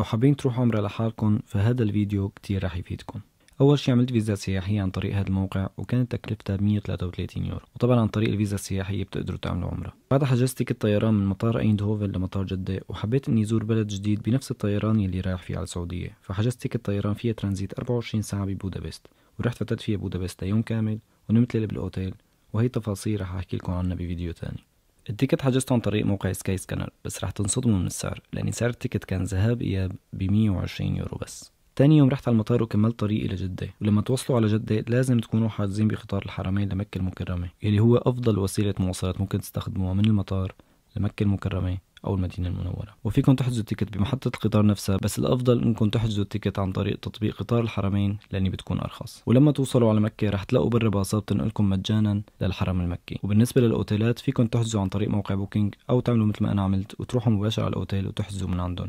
لو حابين تروحوا عمرة لحالكم فهذا الفيديو كتير رح يفيدكم أول شي عملت فيزا سياحية عن طريق هذا الموقع وكانت تكلفتها 133 يورو وطبعا عن طريق الفيزا السياحية بتقدروا تعملوا عمرة بعد حجزت تيكت طيران من مطار ايندهوفن لمطار جدة وحبيت اني زور بلد جديد بنفس الطيران يلي رايح فيه على السعودية فحجزت تيكت طيران فيها ترانزيت 24 ساعة ببودابست ورحت فتت فيها بودابست ليوم كامل ونمت ليلة بالأوتيل وهي تفاصيل رح أحكي لكم عنها بفيديو تاني التيكت حجزته عن طريق موقع سكاي سكانر بس رح تنصدموا من السعر لأن سعر التيكت كان ذهاب إياب ب 120 يورو بس تاني يوم رحت على المطار وكملت طريقي لجدة ولما توصلوا على جدة لازم تكونوا حاجزين بقطار الحرمين لمكة المكرمة يلي هو أفضل وسيلة مواصلات ممكن تستخدموها من المطار لمكة المكرمة أو المدينة المنورة وفيكم تحجزوا التيكت بمحطة القطار نفسها بس الأفضل إنكم تحجزوا التيكت عن طريق تطبيق قطار الحرمين لاني بتكون أرخص ولما توصلوا على مكة رح تلاقوا برا باصات بتنقلكم مجانا للحرم المكي وبالنسبة للأوتيلات فيكم تحجزوا عن طريق موقع بوكينج أو تعملوا مثل ما أنا عملت وتروحوا مباشرة على الأوتيل وتحجزوا من عندهم